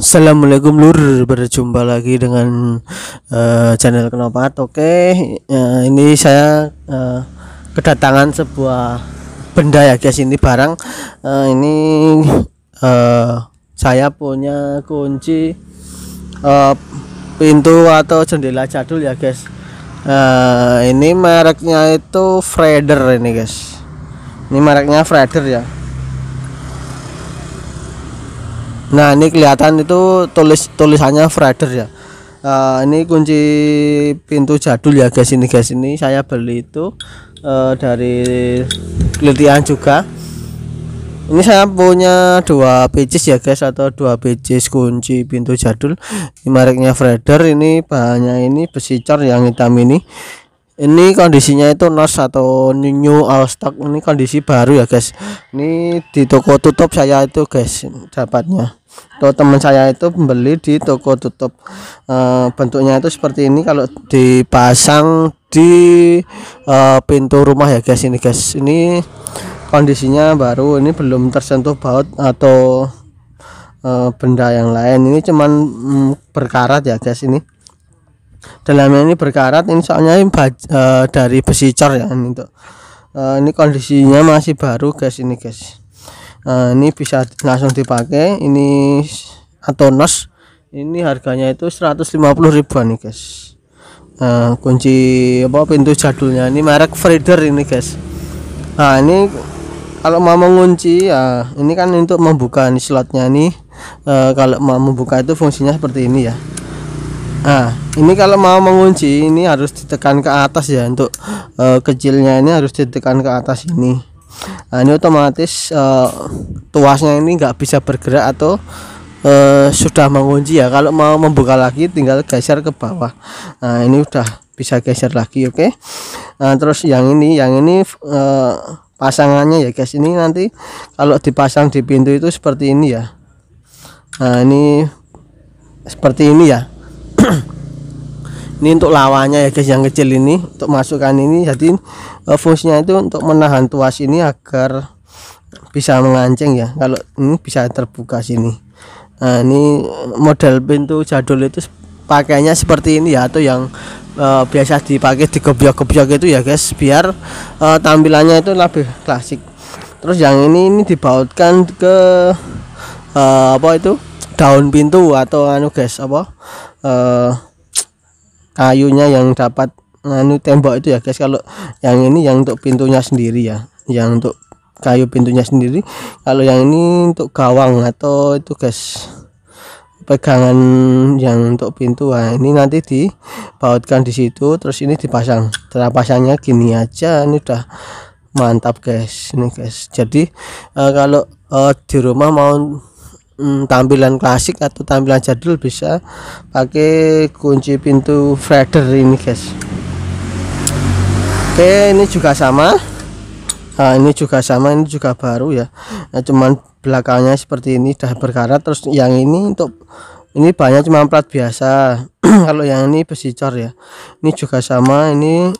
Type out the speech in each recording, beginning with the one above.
Assalamualaikum lur berjumpa lagi dengan uh, channel Kenopat oke okay, uh, eh, ini saya uh, kedatangan sebuah benda ya guys ini barang uh, ini uh, saya punya kunci uh, pintu atau jendela jadul ya guys uh, ini mereknya itu Freder ini guys ini mereknya Freder ya nah ini kelihatan itu tulis tulisannya Freder ya uh, ini kunci pintu jadul ya guys ini guys ini saya beli itu uh, dari kelitian juga ini saya punya dua pieces ya guys atau dua pieces kunci pintu jadul ini mereknya Freder ini bahannya ini besi cor yang hitam ini ini kondisinya itu NOS atau new all stock ini kondisi baru ya guys ini di toko tutup saya itu guys dapatnya tuh teman saya itu membeli di toko tutup e, bentuknya itu seperti ini kalau dipasang di e, pintu rumah ya guys ini guys ini kondisinya baru ini belum tersentuh baut atau e, benda yang lain ini cuman mm, berkarat ya guys ini dalamnya ini berkarat ini soalnya ini uh, dari besi cor ya ini tuh uh, ini kondisinya masih baru guys ini guys uh, ini bisa langsung dipakai ini Atonos ini harganya itu 150 ribuan nih guys uh, kunci apa pintu jadulnya ini merek Frieder ini guys nah ini kalau mau mengunci ya ini kan untuk membuka ini slotnya nih e, kalau mau membuka itu fungsinya seperti ini ya Nah, ini kalau mau mengunci ini harus ditekan ke atas ya untuk uh, kecilnya ini harus ditekan ke atas ini. Nah, ini otomatis uh, tuasnya ini nggak bisa bergerak atau uh, sudah mengunci ya. Kalau mau membuka lagi tinggal geser ke bawah. Nah, ini udah bisa geser lagi, oke. Okay? Nah, terus yang ini, yang ini uh, pasangannya ya guys. Ini nanti kalau dipasang di pintu itu seperti ini ya. Nah, ini seperti ini ya ini untuk lawannya ya guys yang kecil ini untuk masukkan ini jadi uh, fungsinya itu untuk menahan tuas ini agar bisa mengancing ya kalau ini bisa terbuka sini nah ini model pintu jadul itu pakainya seperti ini ya atau yang uh, biasa dipakai di gebyok-gebyok itu ya guys biar uh, tampilannya itu lebih klasik terus yang ini ini dibautkan ke uh, apa itu daun pintu atau anu guys apa uh, kayunya yang dapat nganu tembok itu ya guys kalau yang ini yang untuk pintunya sendiri ya yang untuk kayu pintunya sendiri kalau yang ini untuk gawang atau itu guys pegangan yang untuk pintu nah, ini nanti dibautkan di situ terus ini dipasang terapasannya pasangnya gini aja ini udah mantap guys ini guys jadi uh, kalau uh, di rumah mau hmm, tampilan klasik atau tampilan jadul bisa pakai kunci pintu freder ini guys oke ini juga sama nah, ini juga sama ini juga baru ya nah, cuman belakangnya seperti ini sudah berkarat terus yang ini untuk ini banyak cuma plat biasa kalau yang ini besi cor ya ini juga sama ini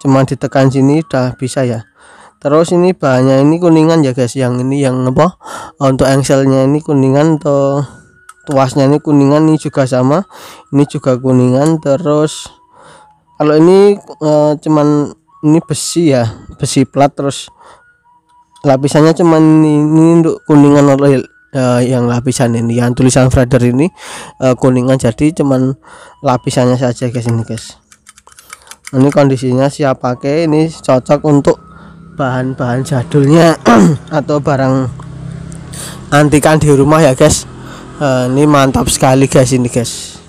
cuma ditekan sini udah bisa ya terus ini bahannya ini kuningan ya guys yang ini yang apa untuk engselnya ini kuningan tuh tuasnya ini kuningan ini juga sama ini juga kuningan terus kalau ini e, cuman ini besi ya besi plat terus lapisannya cuman ini, ini untuk kuningan oleh e, yang lapisan ini yang tulisan Freder ini e, kuningan jadi cuman lapisannya saja guys ini guys ini kondisinya siap pakai ini cocok untuk bahan-bahan jadulnya atau barang antikan di rumah ya guys uh, ini mantap sekali guys ini guys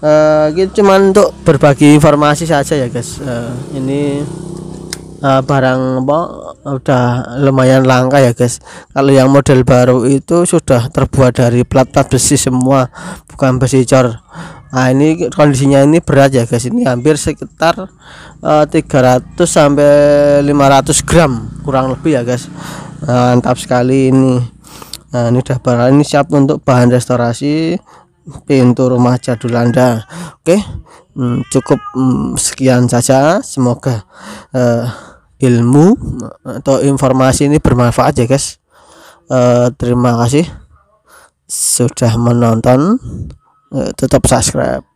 uh, ini cuma untuk berbagi informasi saja ya guys uh, ini uh, barang apa udah lumayan langka ya guys kalau yang model baru itu sudah terbuat dari plat-plat besi semua bukan besi cor Nah ini kondisinya ini berat ya guys ini hampir sekitar uh, eh, 300 sampai 500 gram kurang lebih ya guys nah, mantap sekali ini nah ini udah barang ini siap untuk bahan restorasi pintu rumah jadul anda oke hmm, cukup hmm, sekian saja semoga uh, ilmu atau informasi ini bermanfaat ya guys uh, terima kasih sudah menonton Eh, tetap subscribe